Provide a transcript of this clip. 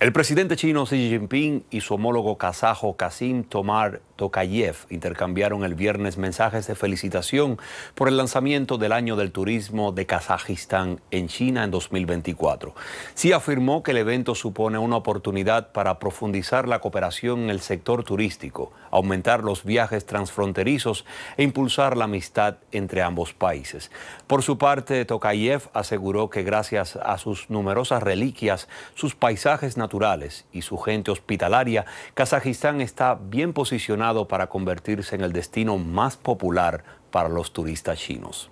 El presidente chino Xi Jinping y su homólogo kazajo Kasim Tomar Tokayev intercambiaron el viernes mensajes de felicitación por el lanzamiento del año del turismo de Kazajistán en China en 2024. Xi afirmó que el evento supone una oportunidad para profundizar la cooperación en el sector turístico, aumentar los viajes transfronterizos e impulsar la amistad entre ambos países. Por su parte, Tokayev aseguró que gracias a sus numerosas reliquias, sus paisajes naturales y su gente hospitalaria, Kazajistán está bien posicionado para convertirse en el destino más popular para los turistas chinos.